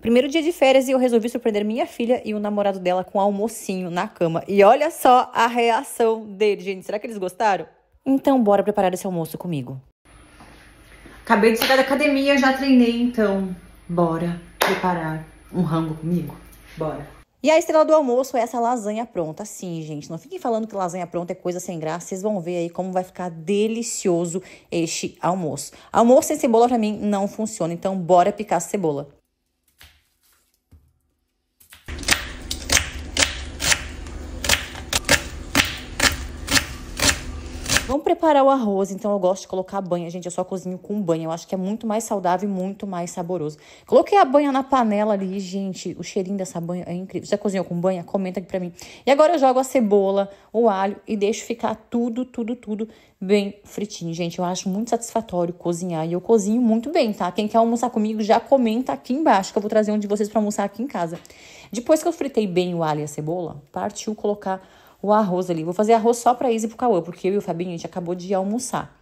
Primeiro dia de férias e eu resolvi surpreender minha filha e o namorado dela com um almocinho na cama. E olha só a reação dele, gente. Será que eles gostaram? Então, bora preparar esse almoço comigo. Acabei de chegar da academia, já treinei, então bora preparar um rango comigo? Bora. E a estrela do almoço é essa lasanha pronta. Sim, gente, não fiquem falando que lasanha pronta é coisa sem graça. Vocês vão ver aí como vai ficar delicioso este almoço. Almoço sem cebola para mim não funciona, então bora picar cebola. Vamos preparar o arroz, então eu gosto de colocar banha, gente. Eu só cozinho com banha. Eu acho que é muito mais saudável e muito mais saboroso. Coloquei a banha na panela ali, gente. O cheirinho dessa banha é incrível. Você cozinhou com banha? Comenta aqui pra mim. E agora eu jogo a cebola, o alho e deixo ficar tudo, tudo, tudo bem fritinho, gente. Eu acho muito satisfatório cozinhar e eu cozinho muito bem, tá? Quem quer almoçar comigo já comenta aqui embaixo que eu vou trazer um de vocês para almoçar aqui em casa. Depois que eu fritei bem o alho e a cebola, partiu colocar o arroz ali. Vou fazer arroz só para Isa e pro Cauã, porque eu e o Fabinho a gente acabou de almoçar.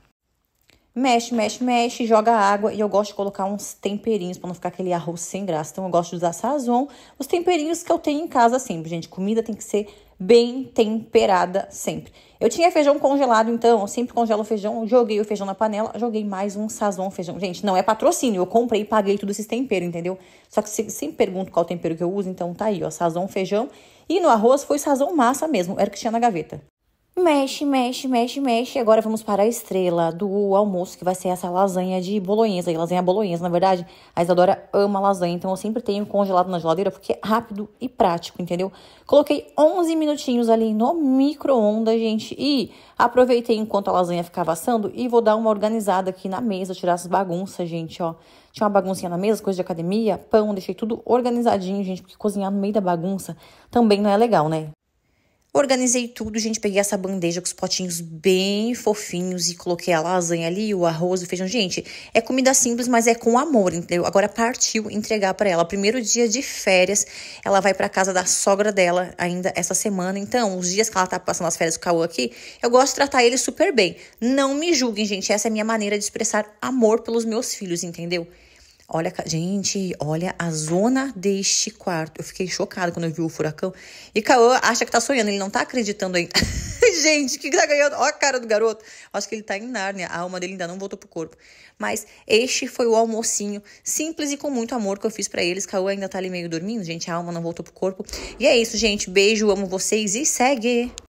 Mexe, mexe, mexe, joga água. E eu gosto de colocar uns temperinhos para não ficar aquele arroz sem graça. Então eu gosto de usar sazon. Os temperinhos que eu tenho em casa sempre, gente. Comida tem que ser bem temperada sempre. Eu tinha feijão congelado, então eu sempre congelo o feijão. Joguei o feijão na panela, joguei mais um sazon feijão. Gente, não é patrocínio. Eu comprei e paguei tudo esses temperos, entendeu? Só que sempre pergunto qual tempero que eu uso. Então tá aí, ó. Sazon feijão. E no arroz foi sazon massa mesmo. Era o que tinha na gaveta. Mexe, mexe, mexe, mexe. Agora vamos para a estrela do almoço, que vai ser essa lasanha de bolonhesa. E lasanha bolonhesa, na verdade, a Isadora ama lasanha, então eu sempre tenho congelado na geladeira, porque é rápido e prático, entendeu? Coloquei 11 minutinhos ali no micro-ondas, gente, e aproveitei enquanto a lasanha ficava assando e vou dar uma organizada aqui na mesa, tirar as bagunças, gente, ó. Tinha uma baguncinha na mesa, coisa de academia, pão, deixei tudo organizadinho, gente, porque cozinhar no meio da bagunça também não é legal, né? Organizei tudo, gente. Peguei essa bandeja com os potinhos bem fofinhos e coloquei a lasanha ali, o arroz, o feijão. Gente, é comida simples, mas é com amor, entendeu? Agora partiu entregar para ela. Primeiro dia de férias, ela vai para casa da sogra dela ainda essa semana. Então, os dias que ela tá passando as férias com o Cauã aqui, eu gosto de tratar ele super bem. Não me julguem, gente. Essa é a minha maneira de expressar amor pelos meus filhos, entendeu? Olha, gente, olha a zona deste quarto. Eu fiquei chocada quando eu vi o furacão. E Cauã acha que tá sonhando, ele não tá acreditando ainda. gente, o que, tá ganhando? Olha a cara do garoto. Acho que ele tá em Nárnia, a alma dele ainda não voltou pro corpo. Mas este foi o almocinho simples e com muito amor que eu fiz para eles. Cauã ainda tá ali meio dormindo, gente, a alma não voltou pro corpo. E é isso, gente. Beijo, amo vocês e segue!